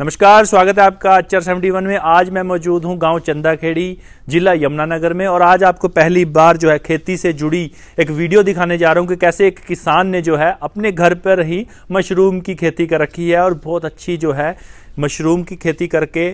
नमस्कार स्वागत है आपका सेवेंटी 71 में आज मैं मौजूद हूं गांव चंदाखेड़ी जिला यमुनानगर में और आज आपको पहली बार जो है खेती से जुड़ी एक वीडियो दिखाने जा रहा हूं कि कैसे एक किसान ने जो है अपने घर पर ही मशरूम की खेती कर रखी है और बहुत अच्छी जो है मशरूम की खेती करके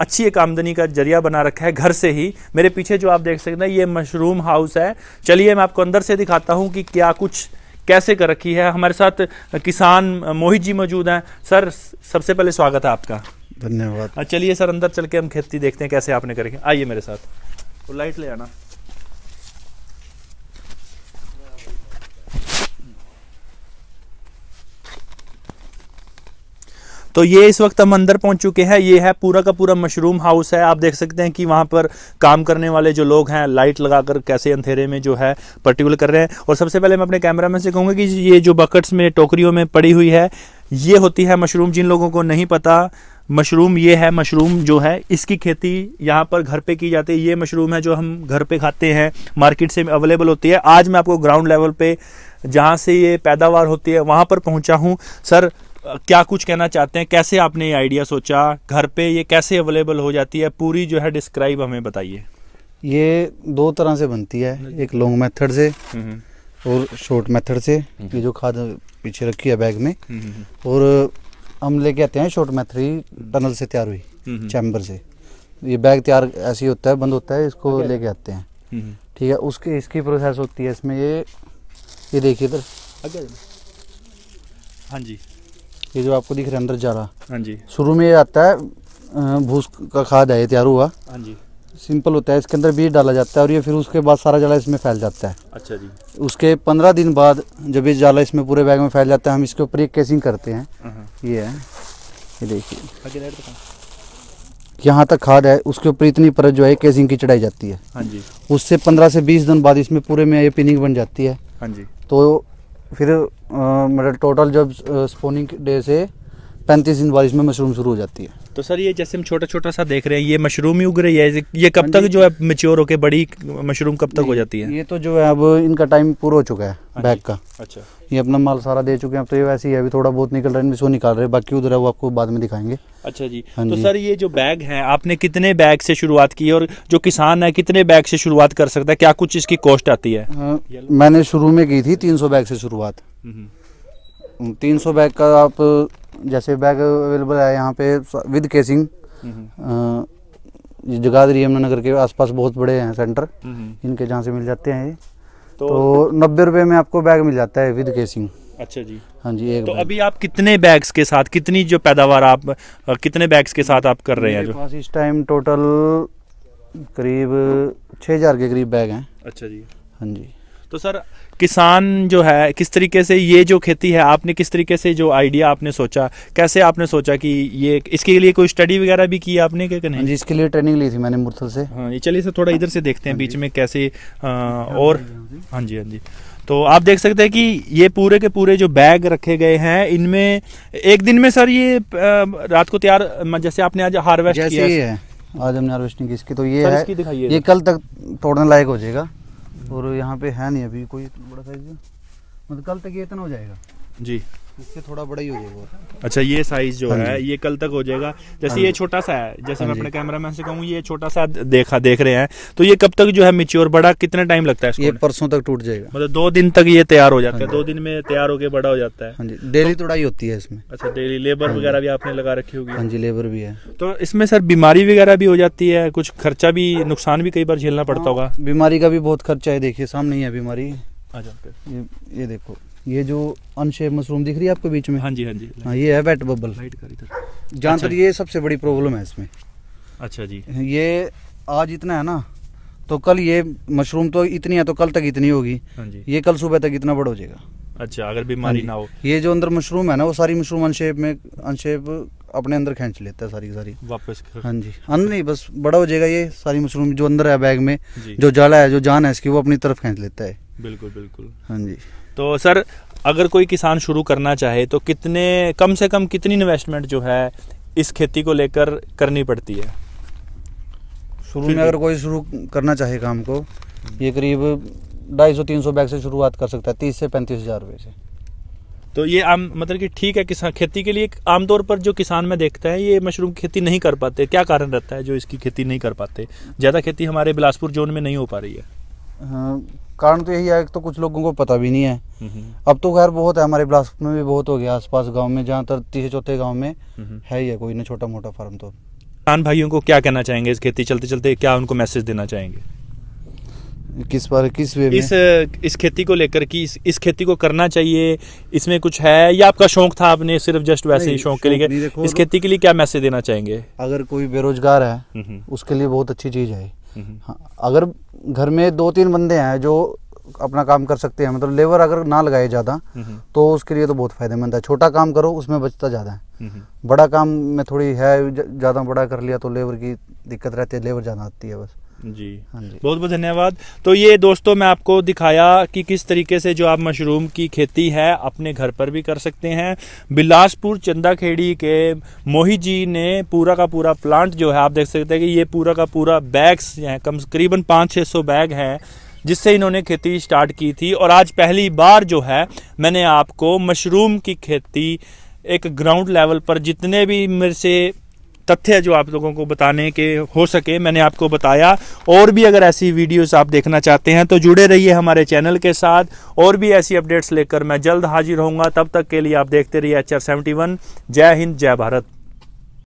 अच्छी एक आमदनी का जरिया बना रखा है घर से ही मेरे पीछे जो आप देख सकते हैं ये मशरूम हाउस है चलिए मैं आपको अंदर से दिखाता हूँ कि क्या कुछ कैसे कर रखी है हमारे साथ किसान मोहित जी मौजूद हैं सर सबसे पहले स्वागत है आपका धन्यवाद चलिए सर अंदर चल के हम खेती देखते हैं कैसे आपने करेंगे आइए मेरे साथ लाइट ले आना तो ये इस वक्त हम अंदर पहुंच चुके हैं ये है पूरा का पूरा मशरूम हाउस है आप देख सकते हैं कि वहाँ पर काम करने वाले जो लोग हैं लाइट लगाकर कैसे अंधेरे में जो है पर्टिकुलर कर रहे हैं और सबसे पहले मैं अपने कैमरा मैन से कहूँगा कि ये जो बकेट्स में टोकरियों में पड़ी हुई है ये होती है मशरूम जिन लोगों को नहीं पता मशरूम ये है मशरूम जो है इसकी खेती यहाँ पर घर पे की जाती है ये मशरूम है जो हम घर पे खाते हैं मार्केट से अवेलेबल होती है आज मैं आपको ग्राउंड लेवल पे जहाँ से ये पैदावार होती है वहाँ पर पहुँचा हूँ सर क्या कुछ कहना चाहते हैं कैसे आपने ये आइडिया सोचा घर पे ये कैसे अवेलेबल हो जाती है पूरी जो है डिस्क्राइब हमें बताइए ये दो तरह से बनती है एक लॉन्ग मेथड से हम्म, हम्म। और शॉर्ट मेथड से हम्म, ये जो खाद पीछे रखी है बैग में और हम लेके आते हैं शॉर्ट मेथड ही टनल से तैयार हुई चैम्बर से ये बैग तैयार ऐसे ही होता है बंद होता है इसको लेके आते हैं ठीक है उसके इसकी प्रोसेस होती है इसमें ये ये देखिए इधर हाँ जी ये जो आपको दिख रहा है अंदर जा रहा हाँ जी शुरू में ये आता है भूस का खाद है ये तैयार हुआ हाँ जी सिंपल होता है इसके अंदर बीज डाला जाता है और ये फिर उसके बाद सारा जला इसमें फैल जाता है अच्छा जी उसके पंद्रह दिन बाद जब ये जला इसमें पूरे बैग में फैल जाता है हम इसके ऊपर एक केसिंग करते हैं हाँ, हाँ। ये है ये देखिए यहाँ तक खाद है उसके ऊपर इतनी परत जो है केसिंग की चढ़ाई जाती है हाँ जी उससे पंद्रह से बीस दिन बाद इसमें पूरे में ये पिनिंग बन जाती है हाँ जी तो फिर मतलब टोटल जब स्पोनिंग डे से पैंतीस दिन बारिश में मशरूम शुरू हो जाती है तो सर ये जैसे हम छोटा छोटा सा देख रहे हैं ये मशरूम ही उग रही है ये कब हाँ तक जो है मेच्योर होकर बड़ी मशरूम कब तक हो जाती है ये तो जो है अब इनका टाइम पूरा हो चुका है हाँ बैग का अच्छा ये अपना माल सारा दे चुके हैं अब तो ये वैसे ही है अभी थोड़ा बहुत निकल रहा है इनमें सो निकाल रहे हैं बाकी उधर है वो आपको बाद में दिखाएंगे अच्छा जी हाँ तो सर ये जो बैग है आपने कितने बैग से शुरुआत की और जो किसान है कितने बैग से शुरुआत कर सकता है क्या कुछ इसकी कॉस्ट आती है मैंने शुरू में की थी तीन बैग से शुरुआत हम्म। तीन सौ बैग का आप जैसे बैग अवेलेबल है यहाँ पे विद केसिंग जगाधरी यमुनानगर के आसपास बहुत बड़े हैं सेंटर इनके जहाँ से मिल जाते हैं तो, तो नब्बे रुपये में आपको बैग मिल जाता है विद केसिंग अच्छा जी हाँ जी एक तो अभी आप कितने बैग्स के साथ कितनी जो पैदावार आप कितने बैग्स के साथ आप कर रहे हैं जो इस टाइम टोटल करीब छः हज़ार के करीब बैग हैं अच्छा जी हाँ जी तो सर किसान जो है किस तरीके से ये जो खेती है आपने किस तरीके से जो आइडिया आपने सोचा कैसे आपने सोचा कि ये इसके लिए कोई स्टडी वगैरह भी की आपने क्या नहीं हाँ जी इसके लिए ट्रेनिंग ली थी मैंने मुरथल से हाँ ये चलिए सर थोड़ा इधर से देखते हैं हाँ बीच में कैसे और हाँ जी हाँ जी तो आप देख सकते हैं कि ये पूरे के पूरे जो बैग रखे गए हैं इनमें एक दिन में सर ये रात को तैयार जैसे आपने आज हार्वेस्ट किया है आज हमने हार्वेस्टिंग की इसकी तो ये है ये कल तक तोड़ने लायक हो जाएगा और यहाँ पे है नहीं अभी कोई बड़ा साइज मतलब कल तक ये इतना हो जाएगा जी इससे थोड़ा बड़ा ही हो जाएगा अच्छा ये साइज जो हाँ है ये कल तक हो जाएगा जैसे हाँ ये छोटा सा है जैसे हाँ मैं अपने कैमरा मैन से कहूँ ये छोटा सा देखा देख रहे हैं तो ये कब तक जो है मिच्योर बड़ा कितना टाइम लगता है ये परसों तक टूट जाएगा मतलब दो दिन तक ये तैयार हो जाता है दो दिन में तैयार होकर बड़ा हो जाता है डेली तोड़ाई होती है इसमें अच्छा डेली लेबर वगैरह भी आपने लगा रखी होगी हाँ जी लेबर भी है तो इसमें सर बीमारी वगैरह भी हो जाती है कुछ खर्चा भी नुकसान भी कई बार झेलना पड़ता होगा बीमारी का भी बहुत खर्चा है देखिए सामने ही है बीमारी अच्छा ये देखो ये जो अनशेप मशरूम दिख रही है आपको बीच में हाँ जी हाँ जी हाँ ये है वेट बबल जहाँ अच्छा तक ये सबसे बड़ी प्रॉब्लम है इसमें अच्छा जी ये आज इतना है ना तो कल ये मशरूम तो इतनी है तो कल तक इतनी होगी हाँ जी ये कल सुबह तक इतना बड़ा हो जाएगा अच्छा अगर बीमारी हाँ ना हो ये जो अंदर मशरूम है ना वो सारी मशरूम अनशेप में अनशेप अपने अंदर खींच लेता है सारी सारी वापस हाँ जी अंदर नहीं बस बड़ा हो जाएगा ये सारी मशरूम जो अंदर है बैग में जो जाला है जो जान है इसकी वो अपनी तरफ खींच लेता है बिल्कुल बिल्कुल हाँ जी तो सर अगर कोई किसान शुरू करना चाहे तो कितने कम से कम कितनी इन्वेस्टमेंट जो है इस खेती को लेकर करनी पड़ती है शुरू में अगर कोई शुरू करना चाहे काम को ये करीब ढाई सौ तीन सौ बैग से शुरुआत कर सकता है तीस से पैंतीस हज़ार रुपये से तो ये आम मतलब कि ठीक है किसान खेती के लिए आमतौर पर जो किसान में देखता है ये मशरूम की खेती नहीं कर पाते क्या कारण रहता है जो इसकी खेती नहीं कर पाते ज़्यादा खेती हमारे बिलासपुर जोन में नहीं हो पा रही है हाँ कारण तो यही है तो कुछ लोगों को पता भी नहीं है अब तो खैर बहुत है हमारे बिलासपुर में भी बहुत हो गया आसपास गांव में जहाँ तक तीसरे चौथे गांव में है ही है कोई ना छोटा मोटा फार्म तो किसान भाइयों को क्या कहना चाहेंगे इस खेती चलते चलते क्या उनको मैसेज देना चाहेंगे किस पर किस वे में? इस इस खेती को लेकर कि इस, इस खेती को करना चाहिए इसमें कुछ है या आपका शौक था आपने सिर्फ जस्ट वैसे ही शौक के लिए इस खेती के लिए क्या मैसेज देना चाहेंगे अगर कोई बेरोजगार है उसके लिए बहुत अच्छी चीज है हम्म। हाँ, अगर घर में दो तीन बंदे हैं जो अपना काम कर सकते हैं मतलब लेबर अगर ना लगाए ज़्यादा हम्म। तो उसके लिए तो बहुत फायदेमंद है छोटा काम करो उसमें बचता ज़्यादा है हम्म। बड़ा काम में थोड़ी है ज़्यादा बड़ा कर लिया तो लेबर की दिक्कत रहती है लेबर ज़्यादा आती है बस जी हाँ जी बहुत बहुत धन्यवाद तो ये दोस्तों मैं आपको दिखाया कि किस तरीके से जो आप मशरूम की खेती है अपने घर पर भी कर सकते हैं बिलासपुर चंदाखेड़ी के मोहित जी ने पूरा का पूरा प्लांट जो है आप देख सकते हैं कि ये पूरा का पूरा बैग्स हैं कम करीबन पाँच छः सौ बैग हैं जिससे इन्होंने खेती स्टार्ट की थी और आज पहली बार जो है मैंने आपको मशरूम की खेती एक ग्राउंड लेवल पर जितने भी मेरे से तथ्य जो आप लोगों को बताने के हो सके मैंने आपको बताया और भी अगर ऐसी वीडियोस आप देखना चाहते हैं तो जुड़े रहिए हमारे चैनल के साथ और भी ऐसी अपडेट्स लेकर मैं जल्द हाजिर होऊंगा तब तक के लिए आप देखते रहिए एच आर जय हिंद जय भारत